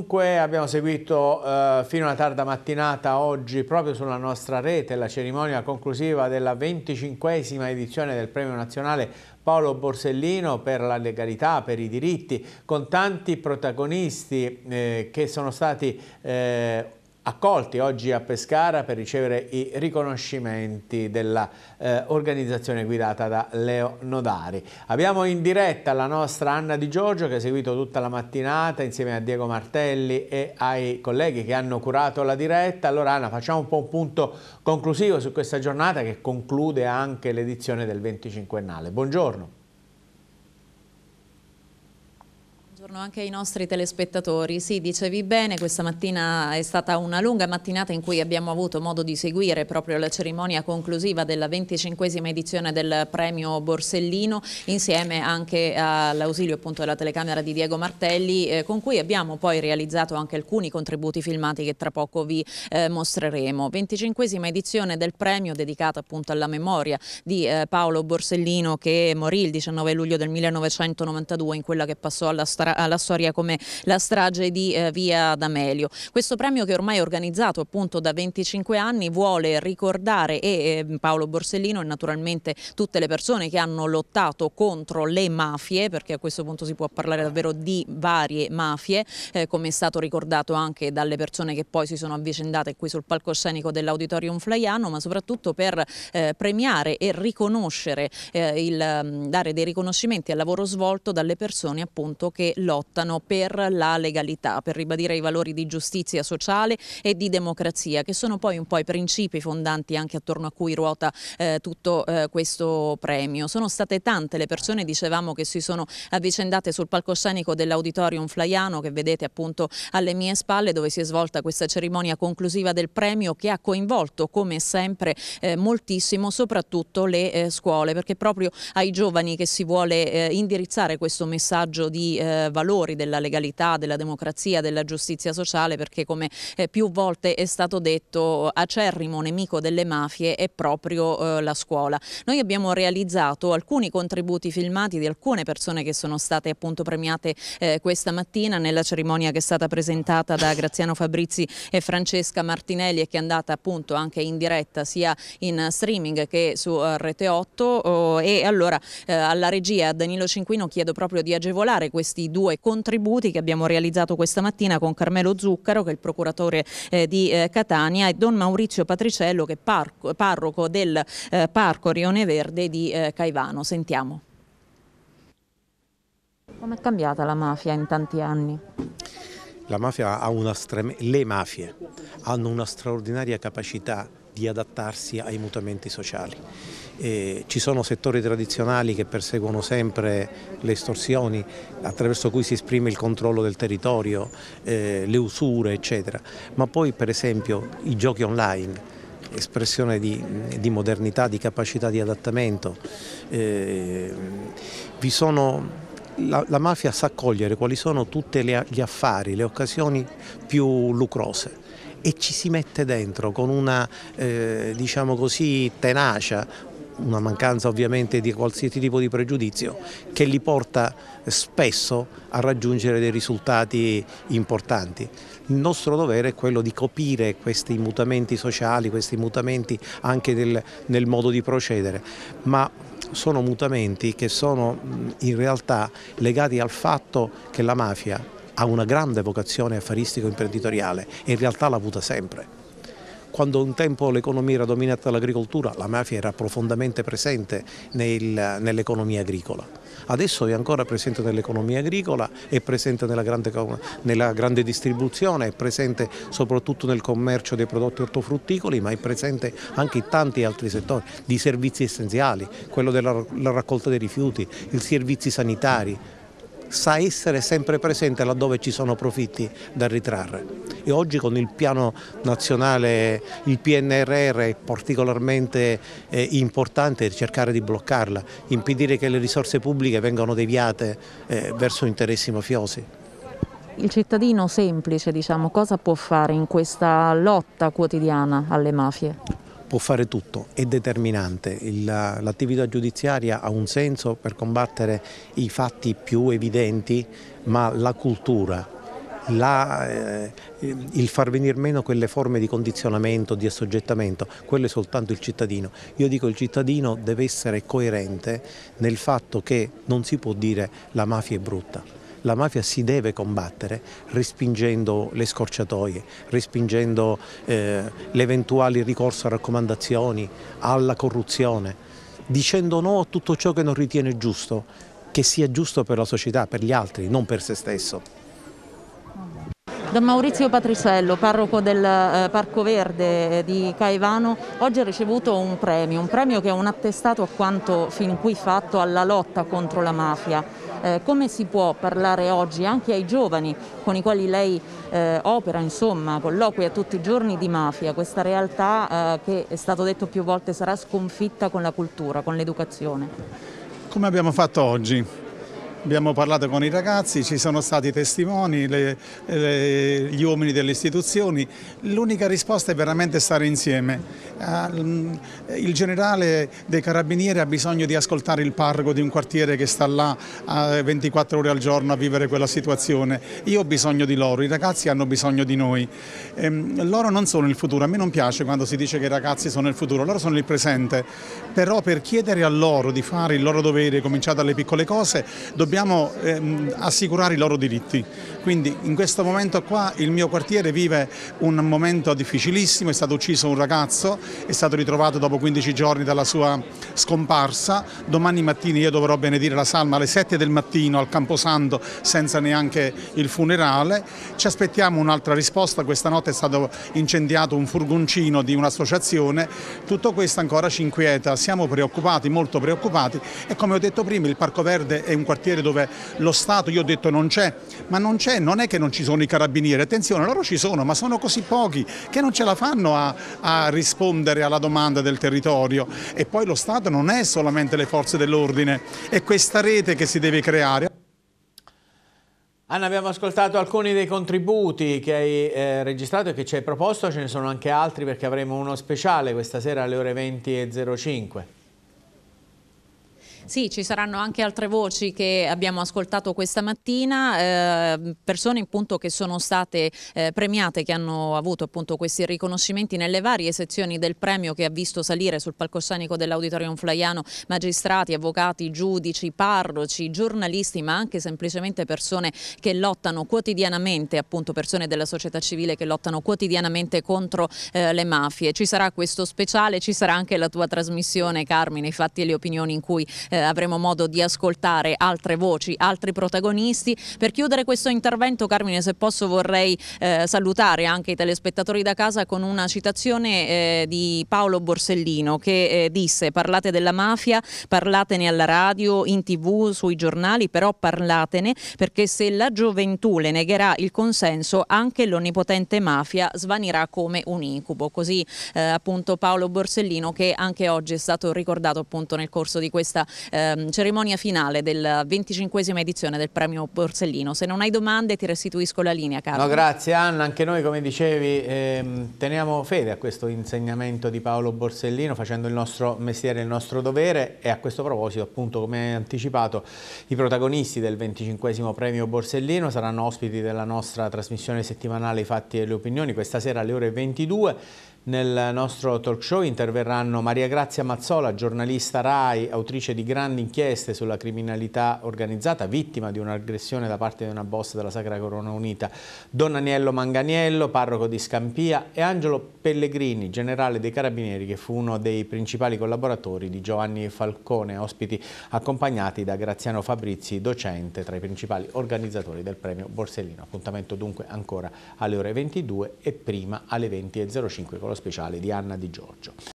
Dunque abbiamo seguito eh, fino alla tarda mattinata oggi proprio sulla nostra rete la cerimonia conclusiva della 25esima edizione del Premio Nazionale Paolo Borsellino per la legalità, per i diritti, con tanti protagonisti eh, che sono stati eh, accolti oggi a Pescara per ricevere i riconoscimenti dell'organizzazione eh, guidata da Leo Nodari. Abbiamo in diretta la nostra Anna Di Giorgio che ha seguito tutta la mattinata insieme a Diego Martelli e ai colleghi che hanno curato la diretta. Allora Anna facciamo un po' un punto conclusivo su questa giornata che conclude anche l'edizione del 25ennale. Buongiorno. Buongiorno anche ai nostri telespettatori. Sì, dicevi bene, questa mattina è stata una lunga mattinata in cui abbiamo avuto modo di seguire proprio la cerimonia conclusiva della 25 edizione del premio Borsellino insieme anche all'ausilio appunto della telecamera di Diego Martelli eh, con cui abbiamo poi realizzato anche alcuni contributi filmati che tra poco vi eh, mostreremo. 25 edizione del premio dedicata appunto alla memoria di eh, Paolo Borsellino che morì il 19 luglio del 1992 in quella che passò alla strada alla storia come la strage di eh, Via D'Amelio. Questo premio che ormai è organizzato appunto da 25 anni vuole ricordare e eh, Paolo Borsellino e naturalmente tutte le persone che hanno lottato contro le mafie, perché a questo punto si può parlare davvero di varie mafie, eh, come è stato ricordato anche dalle persone che poi si sono avvicendate qui sul palcoscenico dell'Auditorium Flaiano, ma soprattutto per eh, premiare e riconoscere, eh, il, mm, dare dei riconoscimenti al lavoro svolto dalle persone appunto che lottano per la legalità, per ribadire i valori di giustizia sociale e di democrazia, che sono poi un po' i principi fondanti anche attorno a cui ruota eh, tutto eh, questo premio. Sono state tante le persone, dicevamo, che si sono avvicendate sul palcoscenico dell'Auditorium Flaiano, che vedete appunto alle mie spalle, dove si è svolta questa cerimonia conclusiva del premio, che ha coinvolto, come sempre, eh, moltissimo, soprattutto le eh, scuole, perché proprio ai giovani che si vuole eh, indirizzare questo messaggio di eh, valori della legalità, della democrazia, della giustizia sociale perché come eh, più volte è stato detto acerrimo nemico delle mafie è proprio eh, la scuola. Noi abbiamo realizzato alcuni contributi filmati di alcune persone che sono state appunto premiate eh, questa mattina nella cerimonia che è stata presentata da Graziano Fabrizi e Francesca Martinelli e che è andata appunto anche in diretta sia in streaming che su Rete 8 e allora alla regia a Danilo Cinquino chiedo proprio di agevolare questi due due contributi che abbiamo realizzato questa mattina con Carmelo Zuccaro, che è il procuratore eh, di eh, Catania, e Don Maurizio Patriciello, che è parco, parroco del eh, Parco Rione Verde di eh, Caivano. Sentiamo. Come è cambiata la mafia in tanti anni? Mafia le mafie hanno una straordinaria capacità di adattarsi ai mutamenti sociali eh, ci sono settori tradizionali che perseguono sempre le estorsioni attraverso cui si esprime il controllo del territorio, eh, le usure eccetera, ma poi per esempio i giochi online espressione di, di, modernità, di capacità di adattamento. Eh, sono, la, la, mafia sa cogliere quali sono tutti gli affari, le occasioni più lucrose e ci si mette dentro con una eh, diciamo così, tenacia, una mancanza ovviamente di qualsiasi tipo di pregiudizio che li porta spesso a raggiungere dei risultati importanti. Il nostro dovere è quello di copire questi mutamenti sociali, questi mutamenti anche del, nel modo di procedere, ma sono mutamenti che sono in realtà legati al fatto che la mafia ha una grande vocazione affaristico-imprenditoriale e in realtà l'ha avuta sempre. Quando un tempo l'economia era dominata dall'agricoltura, la mafia era profondamente presente nel, nell'economia agricola. Adesso è ancora presente nell'economia agricola, è presente nella grande, nella grande distribuzione, è presente soprattutto nel commercio dei prodotti ortofrutticoli, ma è presente anche in tanti altri settori, di servizi essenziali, quello della raccolta dei rifiuti, i servizi sanitari, sa essere sempre presente laddove ci sono profitti da ritrarre e oggi con il piano nazionale, il PNRR è particolarmente eh, importante cercare di bloccarla, impedire che le risorse pubbliche vengano deviate eh, verso interessi mafiosi. Il cittadino semplice, diciamo, cosa può fare in questa lotta quotidiana alle mafie? può fare tutto, è determinante. l'attività giudiziaria ha un senso per combattere i fatti più evidenti, ma la cultura, la, eh, il far venire meno quelle forme di condizionamento, di assoggettamento, quello è soltanto il cittadino. Io dico che il cittadino deve essere coerente nel fatto che non si può dire la mafia è brutta la mafia si deve combattere respingendo le scorciatoie, respingendo eh, l'eventuale ricorso a raccomandazioni, alla corruzione, dicendo no a tutto ciò che non ritiene giusto, che sia giusto per la società, per gli altri, non per se stesso. Da Maurizio Patriciello, parroco del eh, Parco Verde eh, di Caivano, oggi ha ricevuto un premio, un premio che è un attestato a quanto fin qui fatto alla lotta contro la mafia. Eh, come si può parlare oggi anche ai giovani con i quali lei eh, opera, insomma, colloquia tutti i giorni di mafia, questa realtà eh, che è stato detto più volte sarà sconfitta con la cultura, con l'educazione? Come abbiamo fatto oggi? abbiamo parlato con i ragazzi, ci sono stati testimoni, le, le, gli uomini delle istituzioni, l'unica risposta è veramente stare insieme. Ah, mm, il generale dei carabinieri ha bisogno di ascoltare il parroco di un quartiere che sta là 24 ore al giorno a vivere quella situazione. Io ho bisogno di loro, i ragazzi hanno bisogno di noi. Ehm, loro non sono il futuro, a me non piace quando si dice che i ragazzi sono il futuro, loro sono il presente, però per chiedere a loro di fare il loro dovere, cominciare dalle piccole cose, dobbiamo dobbiamo ehm, assicurare i loro diritti. Quindi in questo momento qua il mio quartiere vive un momento difficilissimo, è stato ucciso un ragazzo, è stato ritrovato dopo 15 giorni dalla sua scomparsa, domani mattina io dovrò benedire la salma alle 7 del mattino al Camposanto senza neanche il funerale, ci aspettiamo un'altra risposta, questa notte è stato incendiato un furgoncino di un'associazione, tutto questo ancora ci inquieta, siamo preoccupati, molto preoccupati e come ho detto prima il Parco Verde è un quartiere carabinieri dove lo Stato, io ho detto non c'è, ma non c'è, non è che non ci sono i carabinieri, attenzione, loro ci sono, ma sono così pochi che non ce la fanno a, a rispondere alla domanda del territorio e poi lo Stato non è solamente le forze dell'ordine, è questa rete che si deve creare. Anna, abbiamo ascoltato alcuni dei contributi che hai eh, registrato e che ci hai proposto, ce ne sono anche altri perché avremo uno speciale questa sera alle ore 20.05. Sì, ci saranno anche altre voci che abbiamo ascoltato questa mattina, eh, persone appunto che sono state eh, premiate, che hanno avuto appunto questi riconoscimenti nelle varie sezioni del premio che ha visto salire sul palcoscenico dell'Auditorium Flaiano magistrati, avvocati, giudici, parroci, giornalisti, ma anche semplicemente persone che lottano quotidianamente, appunto persone della società civile che lottano quotidianamente contro eh, le mafie. Ci sarà questo speciale, ci sarà anche la tua trasmissione Carmine, i fatti e le opinioni in cui eh, avremo modo di ascoltare altre voci, altri protagonisti. Per chiudere questo intervento, Carmine, se posso vorrei eh, salutare anche i telespettatori da casa con una citazione eh, di Paolo Borsellino che eh, disse parlate della mafia, parlatene alla radio, in tv, sui giornali, però parlatene perché se la gioventù le negherà il consenso anche l'onnipotente mafia svanirà come un incubo. Così eh, appunto Paolo Borsellino che anche oggi è stato ricordato appunto nel corso di questa ehm, cerimonia finale della venticinquesima edizione del premio Borsellino. Se non hai domande ti restituisco la linea, Carlo. No, grazie Anna, anche noi come dicevi ehm, teniamo fede a questo insegnamento di Paolo Borsellino facendo il nostro mestiere, il nostro dovere e a questo proposito appunto come hai anticipato i protagonisti del venticinquesimo premio Borsellino saranno ospiti della nostra trasmissione settimanale I fatti e le opinioni questa sera alle ore 22 nel nostro talk show interverranno Maria Grazia Mazzola, giornalista RAI, autrice di grandi inchieste sulla criminalità organizzata, vittima di un'aggressione da parte di una boss della Sacra Corona Unita, Don Aniello Manganiello, parroco di Scampia e Angelo Pellegrini, generale dei Carabinieri che fu uno dei principali collaboratori di Giovanni Falcone, ospiti accompagnati da Graziano Fabrizi, docente tra i principali organizzatori del premio Borsellino. Appuntamento dunque ancora alle ore 22 e prima alle 20.05 con lo speciale di Anna Di Giorgio.